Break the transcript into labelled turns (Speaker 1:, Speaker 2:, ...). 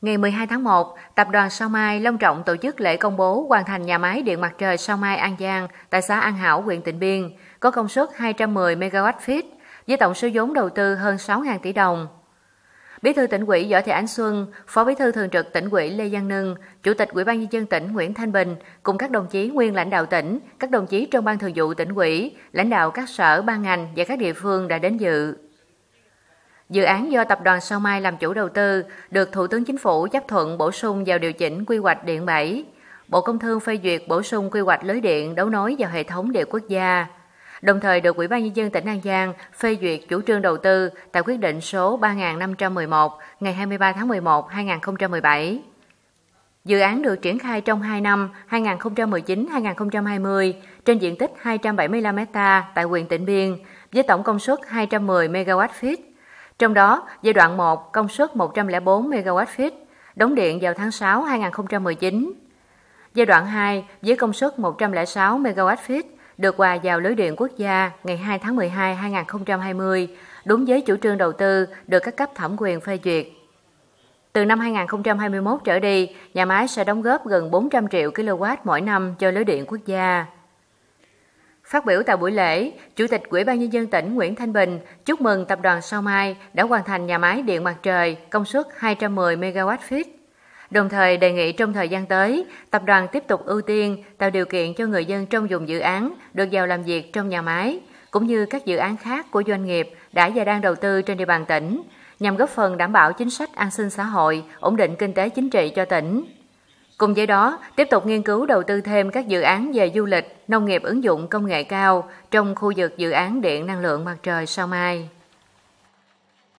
Speaker 1: Ngày 12 tháng 1, Tập đoàn Sao Mai long trọng tổ chức lễ công bố hoàn thành nhà máy điện mặt trời Sao Mai An Giang tại xã An Hảo, huyện Tịnh Biên, có công suất 210 MW với tổng số vốn đầu tư hơn 6.000 tỷ đồng. Bí thư tỉnh ủy Võ Thị Ánh Xuân, Phó Bí thư Thường trực tỉnh ủy Lê Giang Nưng, Chủ tịch Ủy ban nhân dân tỉnh Nguyễn Thanh Bình cùng các đồng chí nguyên lãnh đạo tỉnh, các đồng chí trong ban thường vụ tỉnh ủy, lãnh đạo các sở ban ngành và các địa phương đã đến dự. Dự án do Tập đoàn Sao Mai làm chủ đầu tư được Thủ tướng Chính phủ chấp thuận bổ sung vào điều chỉnh quy hoạch điện 7. Bộ Công Thương phê duyệt bổ sung quy hoạch lưới điện đấu nối vào hệ thống điện quốc gia, đồng thời được Ủy ban Nhân dân tỉnh An Giang phê duyệt chủ trương đầu tư tại quyết định số 3511 ngày 23 tháng 11 2017. Dự án được triển khai trong 2 năm 2019-2020 trên diện tích 275 ha tại huyện Tịnh Biên với tổng công suất 210 MW trong đó, giai đoạn 1 công suất 104 MWp, đóng điện vào tháng 6 2019. Giai đoạn 2 với công suất 106 MWp được hòa vào lưới điện quốc gia ngày 2 tháng 12 2020, đúng với chủ trương đầu tư được các cấp thẩm quyền phê duyệt. Từ năm 2021 trở đi, nhà máy sẽ đóng góp gần 400 triệu kWh mỗi năm cho lưới điện quốc gia. Phát biểu tại buổi lễ, Chủ tịch Ủy ban nhân dân tỉnh Nguyễn Thanh Bình chúc mừng tập đoàn Sao Mai đã hoàn thành nhà máy điện mặt trời công suất 210 MWp. Đồng thời đề nghị trong thời gian tới, tập đoàn tiếp tục ưu tiên tạo điều kiện cho người dân trong vùng dự án được vào làm việc trong nhà máy, cũng như các dự án khác của doanh nghiệp đã và đang đầu tư trên địa bàn tỉnh, nhằm góp phần đảm bảo chính sách an sinh xã hội, ổn định kinh tế chính trị cho tỉnh. Cùng với đó, tiếp tục nghiên cứu đầu tư thêm các dự án về du lịch, nông nghiệp ứng dụng công nghệ cao trong khu vực dự án điện năng lượng mặt trời sao mai.